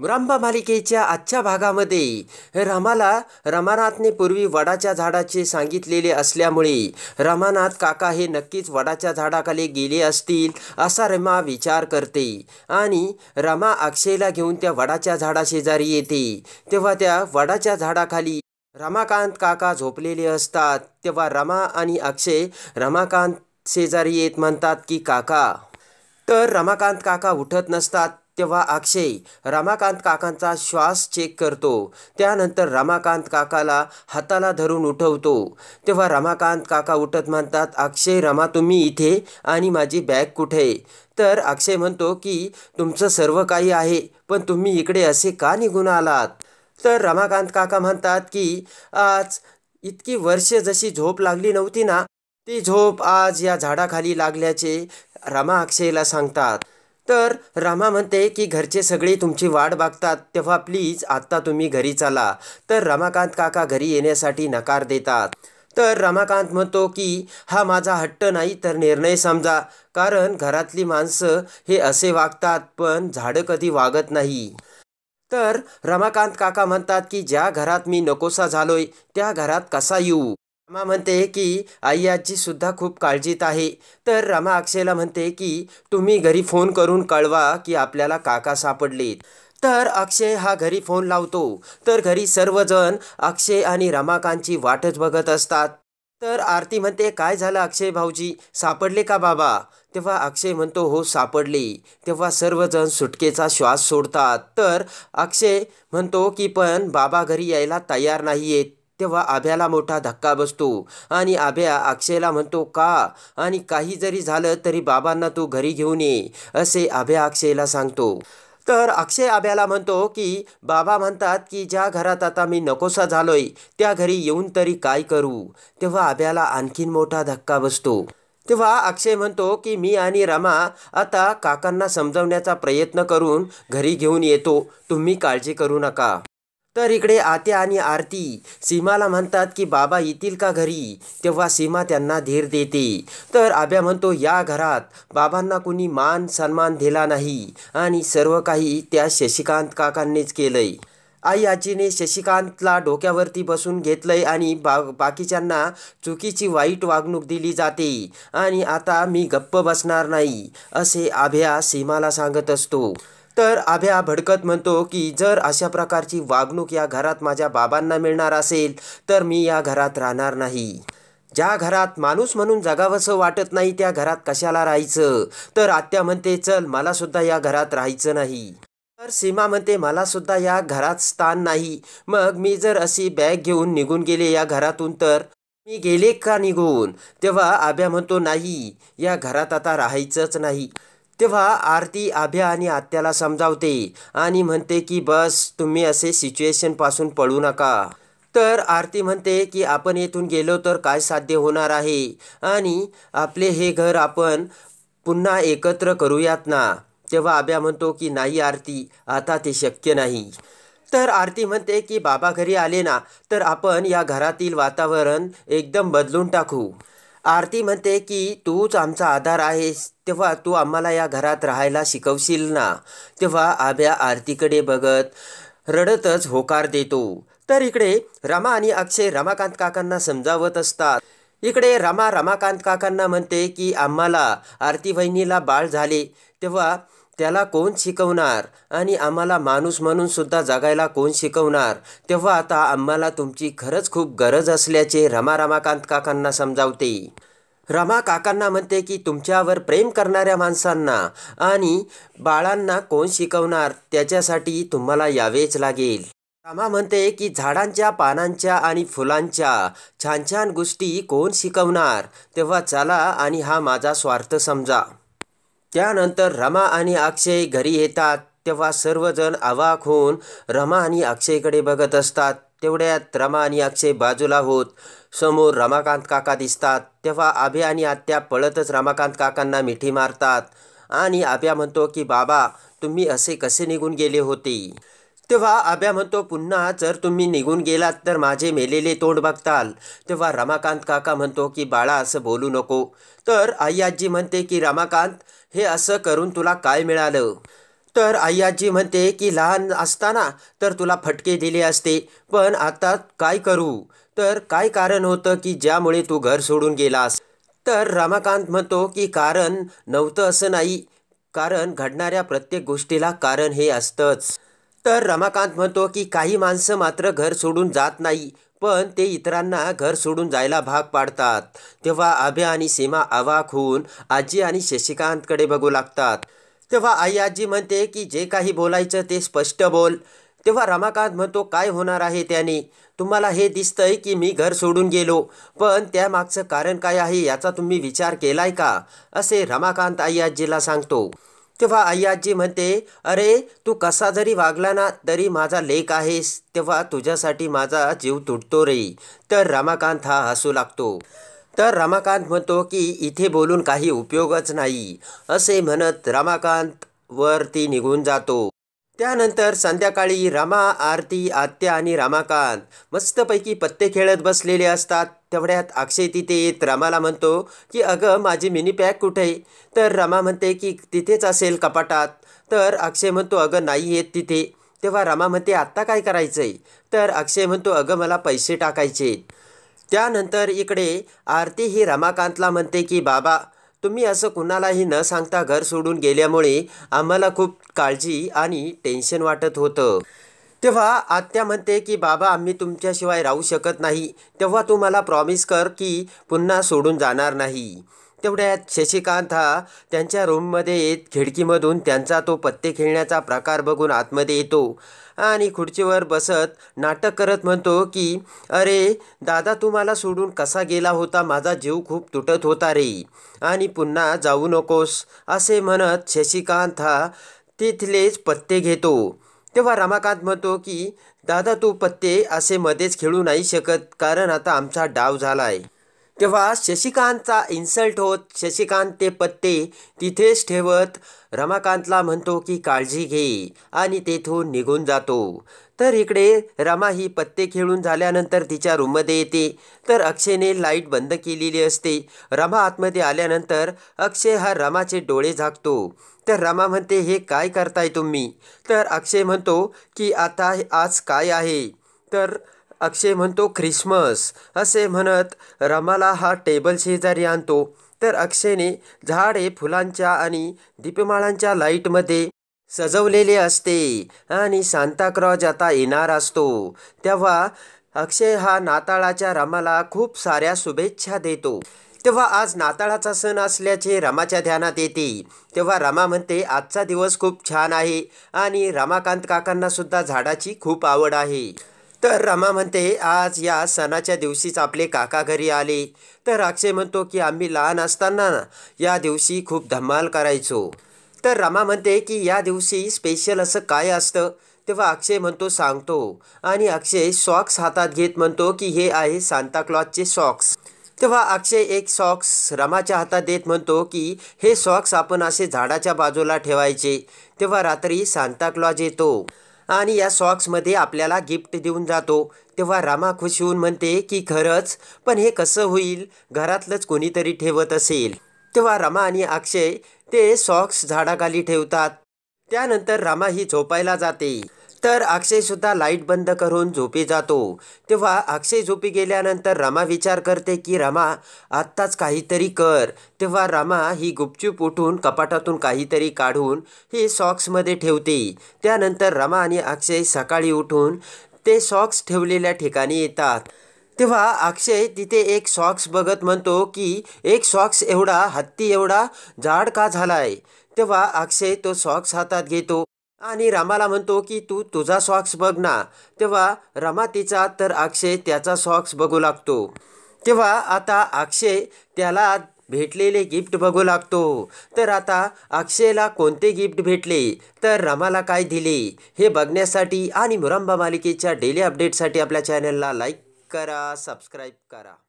मुरांबा मालिकेच्या आजच्या भागामध्ये रमाला रमानाथने पूर्वी वडाच्या झाडाचे सांगितलेले असल्यामुळे रमानाथ काका हे नक्कीच वडाच्या झाडाखाली गेले असतील असा रमा विचार करते आणि रमा अक्षयला घेऊन त्या वडाच्या झाडाशेजारी येते तेव्हा त्या वडाच्या झाडाखाली रमाकांत काका झोपलेले असतात तेव्हा रमा आणि अक्षय रमाकांत शेजारी येत म्हणतात की काका तर रमाकांत काका उठत नसतात तेव्हा अक्षय रमाकांत काकांचा श्वास चेक करतो त्यानंतर रमाकांत काकाला हाताला धरून उठवतो तेव्हा रमाकांत काका उठत म्हणतात अक्षय रमा तुम्ही इथे आणि माझी बॅग कुठे तर अक्षय म्हणतो की तुमचं सर्व काही आहे पण तुम्ही इकडे असे का निघून आलात तर रमाकांत काका म्हणतात की आज इतकी वर्ष जशी झोप लागली नव्हती ना ती झोप आज या झाडाखाली लागल्याचे रमा अक्षयला सांगतात तर रामा म्हणते की घरचे सगळे तुमची वाट बघतात तेव्हा प्लीज आत्ता तुम्ही घरी चला तर रमाकांत काका घरी येण्यासाठी नकार देतात तर रमाकांत म्हणतो की हा माझा हट्ट नाही तर निर्णय समजा कारण घरातली माणसं हे असे वागतात पण झाडं कधी वागत नाही तर रमाकांत काका म्हणतात की ज्या घरात मी नकोसा झालोय त्या घरात कसा येऊ रमा म्हणते की आई आजी सुद्धा खूप काळजीत आहे तर रमा अक्षयला म्हणते की तुम्ही घरी फोन करून कळवा की आपल्याला काका सापडलेत तर अक्षय हा घरी फोन लावतो तर घरी सर्वजण अक्षय आणि रमाकांची वाटच बघत असतात तर आरती म्हणते काय झालं अक्षय भाऊजी सापडले का बाबा तेव्हा अक्षय म्हणतो हो सापडले तेव्हा सर्वजण सुटकेचा श्वास सोडतात तर अक्षय म्हणतो की पण बाबा घरी यायला तयार नाही आहेत तेव्हा आभ्याला मोठा धक्का बसतो आणि आभ्या अक्षयला म्हणतो का आणि काही जरी झालं तरी बाबांना तू घरी घेऊन ये असे आभ्या अक्षयला सांगतो तर अक्षय आभ्याला म्हणतो की बाबा म्हणतात की ज्या घरात आता मी नकोसा झालोय त्या घरी येऊन तरी काय करू तेव्हा आभ्याला आणखीन मोठा धक्का बसतो तेव्हा अक्षय म्हणतो की मी आणि रमा आता काकांना समजवण्याचा प्रयत्न करून घरी घेऊन येतो तुम्ही काळजी करू नका तर इकडे आत्या आणि आरती सीमाला म्हणतात की बाबा येतील का घरी तेव्हा सीमा त्यांना धीर देते तर आब्या म्हणतो या घरात बाबांना कुणी मान सन्मान दिला नाही आणि सर्व काही त्या शशिकांत काकांनीच केलंय आई आजीने शशिकांतला डोक्यावरती बसून घेतलंय आणि बा बाकीच्यांना चुकीची वाईट वागणूक दिली जाते आणि आता मी गप्प बसणार नाही असे आभ्या सीमाला सांगत असतो तर आभ्या भडकत म्हणतो की जर अशा प्रकारची वागणूक या घरात माझ्या बाबांना मिळणार असेल तर मी या घरात राहणार नाही ज्या घरात माणूस म्हणून जगावंसं वाटत नाही त्या घरात कशाला राहायचं तर आत्या म्हणते चल मला सुद्धा या घरात राहायचं नाही तर सीमा म्हणते मला सुद्धा या घरात स्थान नाही मग मी जर अशी बॅग घेऊन निघून गेले या घरातून तर मी गेले का निघून तेव्हा आभ्या म्हणतो नाही या घरात आता राहायचंच नाही तेव्हा आरती आभ्या आणि आत्याला समजावते आणि म्हणते की बस तुम्ही असे सिच्युएशन पासून पळू नका तर आरती म्हणते की आपण येथून गेलो तर काय साध्य होणार आहे आणि आपले हे घर आपण पुन्हा एकत्र करूयात ना तेव्हा आभ्या म्हणतो की नाही आरती आता ते शक्य नाही तर आरती म्हणते की बाबा घरी आले ना तर आपण या घरातील वातावरण एकदम बदलून टाकू आरती म्हणते की तूच आमचा आधार आहेस तेव्हा तू आम्हाला या घरात राहायला शिकवशील ना तेव्हा आभ्या आरतीकडे बघत रडतच होकार देतो तर इकडे रमा आणि अक्षय रमाकांत काकांना समजावत असतात इकडे रमा रमाकांत काकांना म्हणते की आम्हाला आरती वहिनीला बाळ झाले तेव्हा त्याला कोण शिकवणार आणि आम्हाला माणूस म्हणूनसुद्धा जगायला कोण शिकवणार तेव्हा आता आम्हाला तुमची खरंच खूप गरज असल्याचे रमा रमाकांत काकांना समजावते रमा काकांना म्हणते की तुमच्यावर प्रेम करणाऱ्या माणसांना आणि बाळांना कोण शिकवणार त्याच्यासाठी तुम्हाला यावेच लागेल रमा म्हणते की झाडांच्या पानांच्या आणि फुलांच्या छान छान गोष्टी कोण शिकवणार तेव्हा चला आणि हा माझा स्वार्थ समजा त्यानंतर रमा आणि अक्षय घरी येतात तेव्हा सर्वजण आवाक होऊन रमा आणि अक्षयकडे बघत असतात तेवढ्यात रमा आणि अक्षय बाजूला होत समोर रमाकांत काका दिसतात तेव्हा आभ्या आणि आत्या पळतच रमाकांत काकांना मिठी मारतात आणि आभ्या म्हणतो की बाबा तुम्ही असे कसे निघून गेले होते तेव्हा आब्या म्हणतो पुन्हा जर तुम्ही निघून गेलात तर माझे मेलेले तोंड बघताल तेव्हा रमाकांत काका म्हणतो की बाळा असं बोलू नको तर आई आजी म्हणते की रमाकांत हे असं करून तुला काय मिळालं तर आई आजी म्हणते की लहान असताना तर तुला फटके दिले असते पण आता काय करू तर काय कारण होतं की ज्यामुळे तू घर सोडून गेलास तर रमाकांत म्हणतो की कारण नव्हतं असं नाही कारण घडणाऱ्या प्रत्येक गोष्टीला कारण हे असतंच तर रमाकांत म्हणतो की काही माणसं मात्र घर सोडून जात नाही पण ते इतरांना घर सोडून जायला भाग पाडतात तेव्हा अभ्या आणि सीमा आवाक होऊन आजी आणि शशिकांतकडे बघू लागतात तेव्हा आई आजी म्हणते की जे काही बोलायचं ते स्पष्ट बोल तेव्हा रमाकांत म्हणतो काय होणार आहे त्याने तुम्हाला हे दिसतंय की मी घर सोडून गेलो पण त्यामागचं कारण काय आहे याचा तुम्ही विचार केलाय का असे रमाकांत आई आजीला सांगतो तेव्हा आई म्हणते अरे तू कसा जरी वागला ना तरी माझा लेख आहेस तेव्हा तुझ्यासाठी माझा जीव तुटतो रे तर रमाकांत हा हसू लागतो तर रमाकांत म्हणतो की इथे बोलून काही उपयोगच नाही असे म्हणत रमाकांत वरती निघून जातो त्यानंतर संध्याकाळी रामा आरती आत्या आणि रामाकांत मस्तपैकी पत्ते खेळत बसलेले असतात तेवढ्यात अक्षय तिथे येत रामाला म्हणतो की अगं माझी मिनी पॅक कुठे तर रमा म्हणते की तिथेच असेल कपाटात तर अक्षय म्हणतो अगं नाही येत तिथे तेव्हा रमा म्हणते आत्ता काय आहे तर अक्षय म्हणतो अगं मला पैसे टाकायचे त्यानंतर इकडे आरती ही रमाकांतला म्हणते की बाबा तुम्ही असं कुणालाही न सांगता घर सोडून गेल्यामुळे आम्हाला खूप काळजी आणि टेन्शन वाटत होतं तेव्हा आत्या म्हणते की बाबा आम्ही तुमच्याशिवाय राहू शकत नाही तेव्हा तू मला प्रॉमिस कर की पुन्हा सोडून जाणार नाही तेवढ्यात शशिकांत हा त्यांच्या रूममध्ये येत खिडकीमधून त्यांचा तो पत्ते खेळण्याचा प्रकार बघून आतमध्ये येतो आणि खुर्चीवर बसत नाटक करत म्हणतो की अरे दादा तुम्हाला सोडून कसा गेला होता माझा जीव खूप तुटत होता रे आणि पुन्हा जाऊ नकोस असे म्हणत शशिकांत हा तिथलेच पत्ते घेतो तेव्हा रमाकांत म्हणतो की दादा तू पत्ते असे मध्येच खेळू नाही शकत कारण आता आमचा डाव झाला आहे तेव्हा शशिकांतचा इन्सल्ट होत शशिकांत ते पत्ते तिथेच ठेवत रमाकांतला म्हणतो की काळजी घे आणि तेथून निघून जातो तर इकडे रमा ही पत्ते खेळून झाल्यानंतर तिच्या रूममध्ये येते तर अक्षयने लाईट बंद केलेली असते रमा आतमध्ये आल्यानंतर अक्षय हा रमाचे डोळे झाकतो तर रमा म्हणते हे काय करताय तुम्ही तर अक्षय म्हणतो की आता आज काय आहे तर अक्षय म्हणतो ख्रिसमस असे म्हणत रमाला हा टेबल शेजारी आणतो तर अक्षयने झाडे फुलांच्या आणि दीपमाळांच्या लाईटमध्ये सजवलेले असते आणि सांताक्रॉज आता येणार असतो तेव्हा अक्षय हा नाताळाच्या रमाला खूप साऱ्या शुभेच्छा देतो तेव्हा आज नाताळाचा सण असल्याचे रमाच्या ध्यानात येते तेव्हा रमा म्हणते आजचा दिवस खूप छान आहे आणि रमाकांत काकांना सुद्धा झाडाची खूप आवड आहे तर रमा म्हणते आज या सणाच्या दिवशीच आपले काका घरी आले तर अक्षय म्हणतो की आम्ही लहान असताना या दिवशी खूप धमाल करायचो तर रमा म्हणते की या दिवशी स्पेशल असं काय असतं तेव्हा अक्षय म्हणतो सांगतो आणि अक्षय सॉक्स हातात घेत म्हणतो की हे आहे सांताक्लॉजचे सॉक्स तेव्हा अक्षय एक सॉक्स रमाच्या हातात देत म्हणतो की हे सॉक्स आपण असे झाडाच्या बाजूला ठेवायचे तेव्हा रात्री सांताक्लॉज येतो आणि या सॉक्समध्ये आपल्याला गिफ्ट देऊन जातो तेव्हा रामा खुश होऊन म्हणते की खरंच पण हे कसं होईल घरातलंच कोणीतरी ठेवत असेल तेव्हा रामा आणि अक्षय ते सॉक्स झाडाखाली ठेवतात त्यानंतर रामा ही झोपायला जाते तर अक्षयसुद्धा लाईट बंद करून झोपी जातो तेव्हा अक्षय झोपी गेल्यानंतर रमा विचार करते की रमा आत्ताच काहीतरी कर तेव्हा रमा ही गुपचूप उठून कपाटातून काहीतरी काढून ही सॉक्समध्ये ठेवते त्यानंतर रमा आणि अक्षय सकाळी उठून ते सॉक्स ठेवलेल्या ठिकाणी येतात तेव्हा अक्षय तिथे एक सॉक्स बघत म्हणतो की एक सॉक्स एवढा हत्ती एवढा जाड का झालाय तेव्हा अक्षय तो सॉक्स हातात घेतो आणि रामाला म्हणतो की तू तु, तुझा सॉक्स बघ ना तेव्हा रमा तिचा तर अक्षय त्याचा सॉक्स बघू लागतो तेव्हा आता अक्षय त्याला भेटलेले गिफ्ट बघू लागतो तर आता अक्षयला कोणते गिफ्ट भेटले तर रमाला काय दिले हे बघण्यासाठी आणि मुरंबा मालिकेच्या डेली अपडेटसाठी आपल्या चॅनलला लाईक करा सबस्क्राईब करा